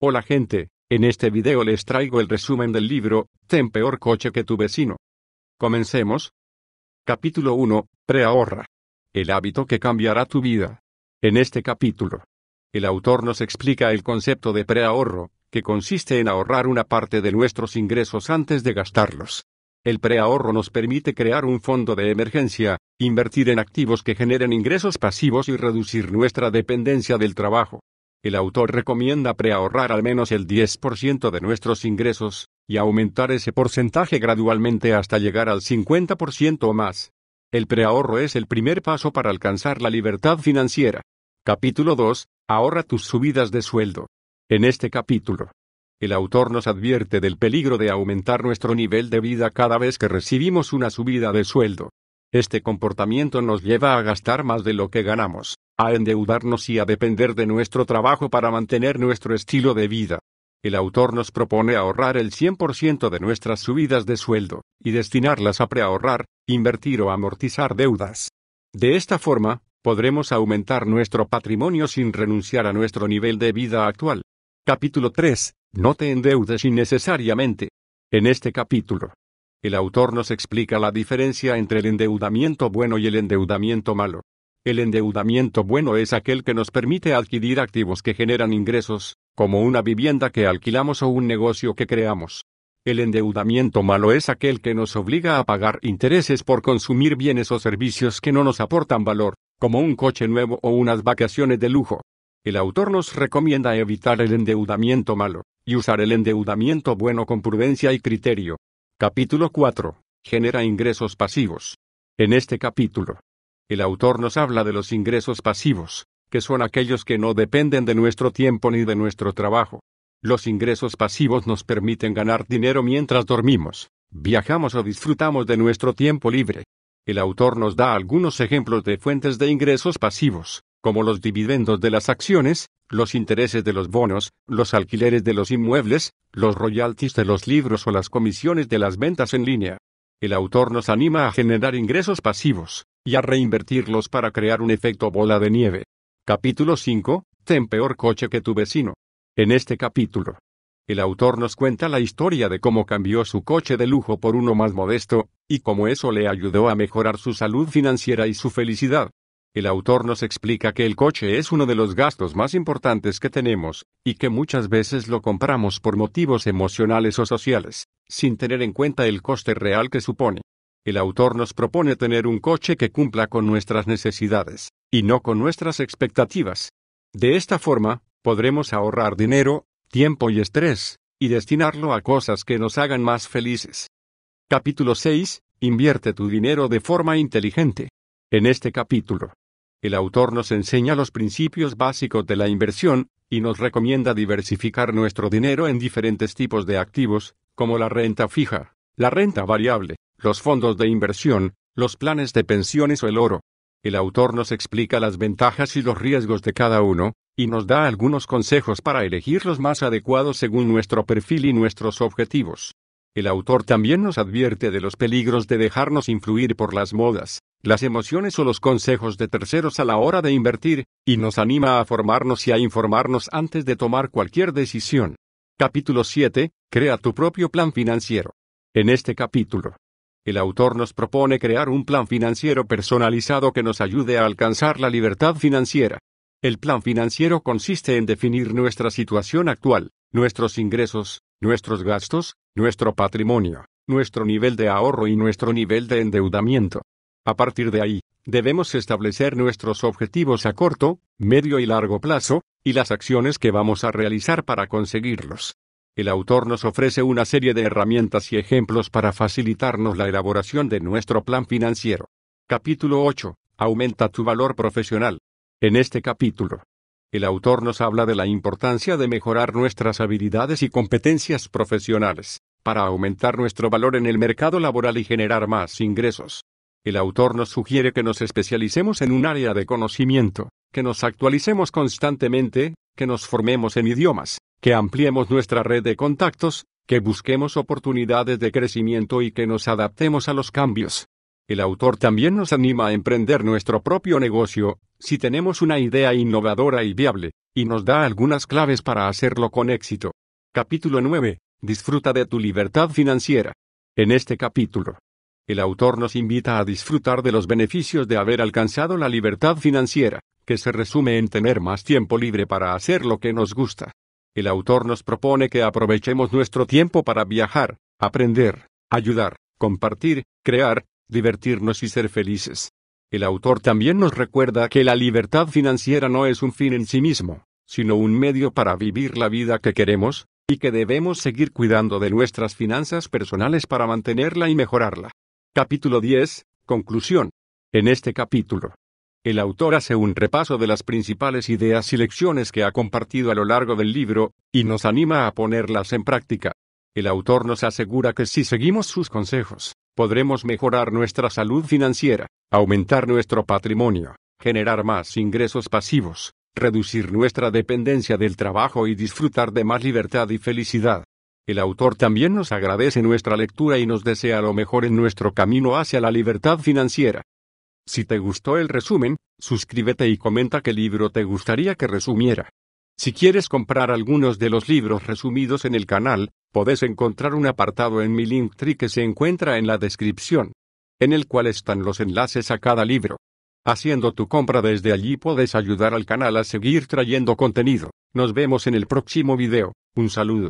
Hola gente, en este video les traigo el resumen del libro, Ten peor coche que tu vecino. Comencemos. Capítulo 1. Preahorra. El hábito que cambiará tu vida. En este capítulo, el autor nos explica el concepto de preahorro, que consiste en ahorrar una parte de nuestros ingresos antes de gastarlos. El preahorro nos permite crear un fondo de emergencia, invertir en activos que generen ingresos pasivos y reducir nuestra dependencia del trabajo. El autor recomienda preahorrar al menos el 10% de nuestros ingresos, y aumentar ese porcentaje gradualmente hasta llegar al 50% o más. El preahorro es el primer paso para alcanzar la libertad financiera. Capítulo 2. Ahorra tus subidas de sueldo. En este capítulo, el autor nos advierte del peligro de aumentar nuestro nivel de vida cada vez que recibimos una subida de sueldo. Este comportamiento nos lleva a gastar más de lo que ganamos, a endeudarnos y a depender de nuestro trabajo para mantener nuestro estilo de vida. El autor nos propone ahorrar el 100% de nuestras subidas de sueldo, y destinarlas a preahorrar, invertir o amortizar deudas. De esta forma, podremos aumentar nuestro patrimonio sin renunciar a nuestro nivel de vida actual. Capítulo 3. No te endeudes innecesariamente. En este capítulo, el autor nos explica la diferencia entre el endeudamiento bueno y el endeudamiento malo. El endeudamiento bueno es aquel que nos permite adquirir activos que generan ingresos, como una vivienda que alquilamos o un negocio que creamos. El endeudamiento malo es aquel que nos obliga a pagar intereses por consumir bienes o servicios que no nos aportan valor, como un coche nuevo o unas vacaciones de lujo. El autor nos recomienda evitar el endeudamiento malo, y usar el endeudamiento bueno con prudencia y criterio, Capítulo 4. Genera ingresos pasivos. En este capítulo, el autor nos habla de los ingresos pasivos, que son aquellos que no dependen de nuestro tiempo ni de nuestro trabajo. Los ingresos pasivos nos permiten ganar dinero mientras dormimos, viajamos o disfrutamos de nuestro tiempo libre. El autor nos da algunos ejemplos de fuentes de ingresos pasivos, como los dividendos de las acciones, los intereses de los bonos, los alquileres de los inmuebles, los royalties de los libros o las comisiones de las ventas en línea. El autor nos anima a generar ingresos pasivos y a reinvertirlos para crear un efecto bola de nieve. Capítulo 5. Ten peor coche que tu vecino. En este capítulo, el autor nos cuenta la historia de cómo cambió su coche de lujo por uno más modesto, y cómo eso le ayudó a mejorar su salud financiera y su felicidad. El autor nos explica que el coche es uno de los gastos más importantes que tenemos, y que muchas veces lo compramos por motivos emocionales o sociales, sin tener en cuenta el coste real que supone. El autor nos propone tener un coche que cumpla con nuestras necesidades, y no con nuestras expectativas. De esta forma, podremos ahorrar dinero, tiempo y estrés, y destinarlo a cosas que nos hagan más felices. Capítulo 6. Invierte tu dinero de forma inteligente. En este capítulo, el autor nos enseña los principios básicos de la inversión, y nos recomienda diversificar nuestro dinero en diferentes tipos de activos, como la renta fija, la renta variable, los fondos de inversión, los planes de pensiones o el oro. El autor nos explica las ventajas y los riesgos de cada uno, y nos da algunos consejos para elegir los más adecuados según nuestro perfil y nuestros objetivos. El autor también nos advierte de los peligros de dejarnos influir por las modas, las emociones o los consejos de terceros a la hora de invertir, y nos anima a formarnos y a informarnos antes de tomar cualquier decisión. Capítulo 7. Crea tu propio plan financiero. En este capítulo, el autor nos propone crear un plan financiero personalizado que nos ayude a alcanzar la libertad financiera. El plan financiero consiste en definir nuestra situación actual, nuestros ingresos, nuestros gastos, nuestro patrimonio, nuestro nivel de ahorro y nuestro nivel de endeudamiento. A partir de ahí, debemos establecer nuestros objetivos a corto, medio y largo plazo, y las acciones que vamos a realizar para conseguirlos. El autor nos ofrece una serie de herramientas y ejemplos para facilitarnos la elaboración de nuestro plan financiero. Capítulo 8. Aumenta tu valor profesional. En este capítulo, el autor nos habla de la importancia de mejorar nuestras habilidades y competencias profesionales, para aumentar nuestro valor en el mercado laboral y generar más ingresos. El autor nos sugiere que nos especialicemos en un área de conocimiento, que nos actualicemos constantemente, que nos formemos en idiomas, que ampliemos nuestra red de contactos, que busquemos oportunidades de crecimiento y que nos adaptemos a los cambios. El autor también nos anima a emprender nuestro propio negocio, si tenemos una idea innovadora y viable, y nos da algunas claves para hacerlo con éxito. Capítulo 9. Disfruta de tu libertad financiera. En este capítulo, el autor nos invita a disfrutar de los beneficios de haber alcanzado la libertad financiera, que se resume en tener más tiempo libre para hacer lo que nos gusta. El autor nos propone que aprovechemos nuestro tiempo para viajar, aprender, ayudar, compartir, crear, divertirnos y ser felices. El autor también nos recuerda que la libertad financiera no es un fin en sí mismo, sino un medio para vivir la vida que queremos, y que debemos seguir cuidando de nuestras finanzas personales para mantenerla y mejorarla. Capítulo 10. Conclusión. En este capítulo, el autor hace un repaso de las principales ideas y lecciones que ha compartido a lo largo del libro, y nos anima a ponerlas en práctica. El autor nos asegura que si seguimos sus consejos, podremos mejorar nuestra salud financiera, aumentar nuestro patrimonio, generar más ingresos pasivos, reducir nuestra dependencia del trabajo y disfrutar de más libertad y felicidad. El autor también nos agradece nuestra lectura y nos desea lo mejor en nuestro camino hacia la libertad financiera. Si te gustó el resumen, suscríbete y comenta qué libro te gustaría que resumiera. Si quieres comprar algunos de los libros resumidos en el canal, puedes encontrar un apartado en mi Linktree que se encuentra en la descripción, en el cual están los enlaces a cada libro. Haciendo tu compra desde allí puedes ayudar al canal a seguir trayendo contenido. Nos vemos en el próximo video. Un saludo.